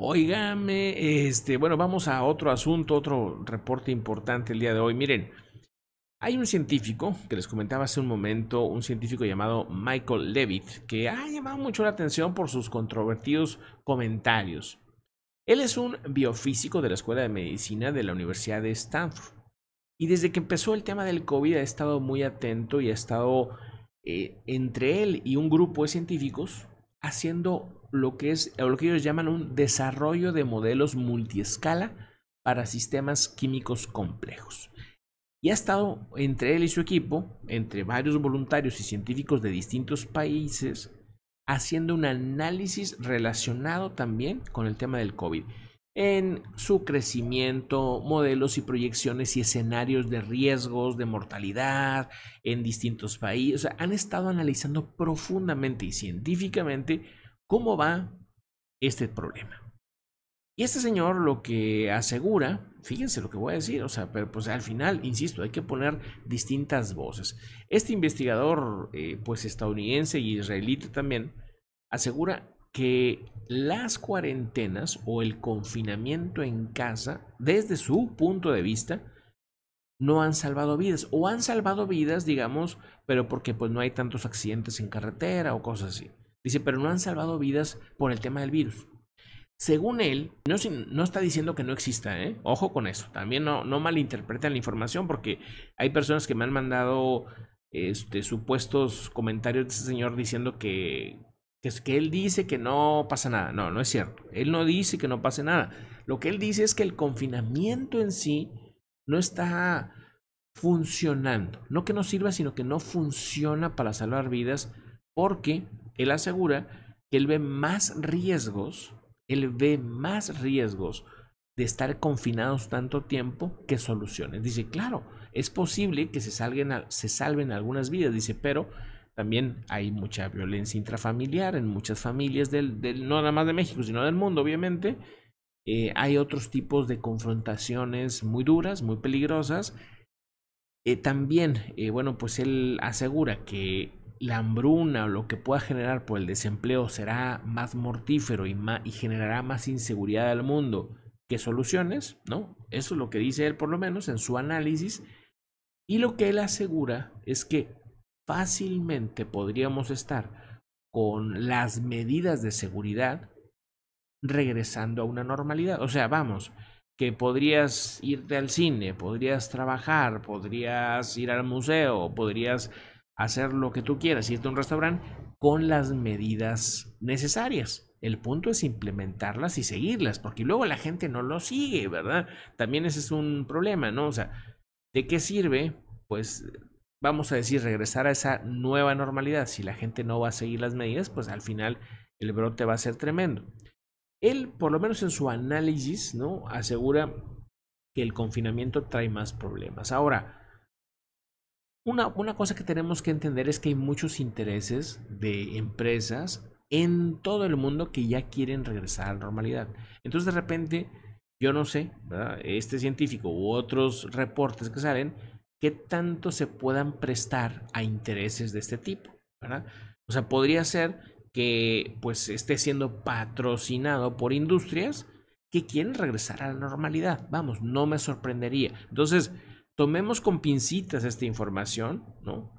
Oígame, este, bueno, vamos a otro asunto, otro reporte importante el día de hoy. Miren, hay un científico que les comentaba hace un momento, un científico llamado Michael Levitt, que ha llamado mucho la atención por sus controvertidos comentarios. Él es un biofísico de la Escuela de Medicina de la Universidad de Stanford. Y desde que empezó el tema del COVID ha estado muy atento y ha estado eh, entre él y un grupo de científicos haciendo lo que es lo que ellos llaman un desarrollo de modelos multiescala para sistemas químicos complejos. Y ha estado entre él y su equipo, entre varios voluntarios y científicos de distintos países, haciendo un análisis relacionado también con el tema del COVID en su crecimiento, modelos y proyecciones y escenarios de riesgos, de mortalidad en distintos países. O sea, han estado analizando profundamente y científicamente cómo va este problema. Y este señor lo que asegura, fíjense lo que voy a decir, o sea, pero pues al final, insisto, hay que poner distintas voces. Este investigador, eh, pues estadounidense y israelita también, asegura que las cuarentenas o el confinamiento en casa, desde su punto de vista, no han salvado vidas. O han salvado vidas, digamos, pero porque pues no hay tantos accidentes en carretera o cosas así. Dice, pero no han salvado vidas por el tema del virus. Según él, no, no está diciendo que no exista, ¿eh? Ojo con eso. También no, no malinterpreten la información porque hay personas que me han mandado este, supuestos comentarios de ese señor diciendo que, que es que él dice que no pasa nada. No, no es cierto. Él no dice que no pase nada. Lo que él dice es que el confinamiento en sí no está funcionando. No que no sirva, sino que no funciona para salvar vidas porque él asegura que él ve más riesgos, él ve más riesgos de estar confinados tanto tiempo que soluciones. Dice, claro, es posible que se, salguen se salven algunas vidas, dice, pero también hay mucha violencia intrafamiliar en muchas familias del, no nada más de México, sino del mundo, obviamente. Eh, hay otros tipos de confrontaciones muy duras, muy peligrosas. Eh, también, eh, bueno, pues él asegura que la hambruna o lo que pueda generar por el desempleo será más mortífero y, y generará más inseguridad al mundo que soluciones, ¿no? Eso es lo que dice él por lo menos en su análisis. Y lo que él asegura es que fácilmente podríamos estar con las medidas de seguridad regresando a una normalidad. O sea, vamos, que podrías irte al cine, podrías trabajar, podrías ir al museo, podrías hacer lo que tú quieras, irte a un restaurante con las medidas necesarias. El punto es implementarlas y seguirlas, porque luego la gente no lo sigue, ¿verdad? También ese es un problema, ¿no? O sea, ¿de qué sirve? Pues vamos a decir, regresar a esa nueva normalidad, si la gente no va a seguir las medidas, pues al final el brote va a ser tremendo. Él, por lo menos en su análisis, ¿no? Asegura que el confinamiento trae más problemas. Ahora, una, una cosa que tenemos que entender es que hay muchos intereses de empresas en todo el mundo que ya quieren regresar a la normalidad. Entonces, de repente, yo no sé, este científico u otros reportes que salen qué tanto se puedan prestar a intereses de este tipo, ¿verdad? O sea, podría ser que pues esté siendo patrocinado por industrias que quieren regresar a la normalidad. Vamos, no me sorprendería. Entonces, tomemos con pincitas esta información, ¿no?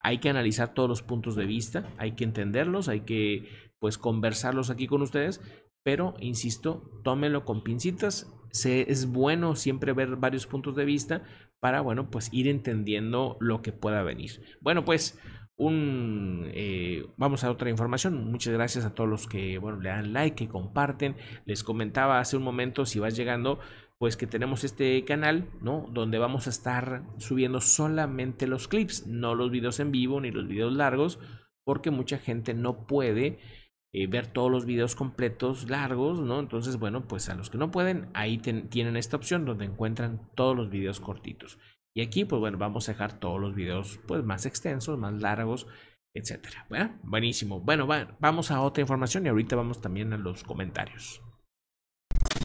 Hay que analizar todos los puntos de vista, hay que entenderlos, hay que pues conversarlos aquí con ustedes, pero insisto, tómelo con pincitas es bueno siempre ver varios puntos de vista para, bueno, pues ir entendiendo lo que pueda venir. Bueno, pues un eh, vamos a otra información muchas gracias a todos los que bueno le dan like que comparten les comentaba hace un momento si vas llegando pues que tenemos este canal no donde vamos a estar subiendo solamente los clips no los videos en vivo ni los videos largos porque mucha gente no puede eh, ver todos los videos completos largos, ¿no? Entonces, bueno, pues a los que no pueden, ahí tienen esta opción donde encuentran todos los videos cortitos. Y aquí, pues bueno, vamos a dejar todos los videos pues más extensos, más largos, etcétera. Bueno, buenísimo. Bueno, vamos a otra información y ahorita vamos también a los comentarios.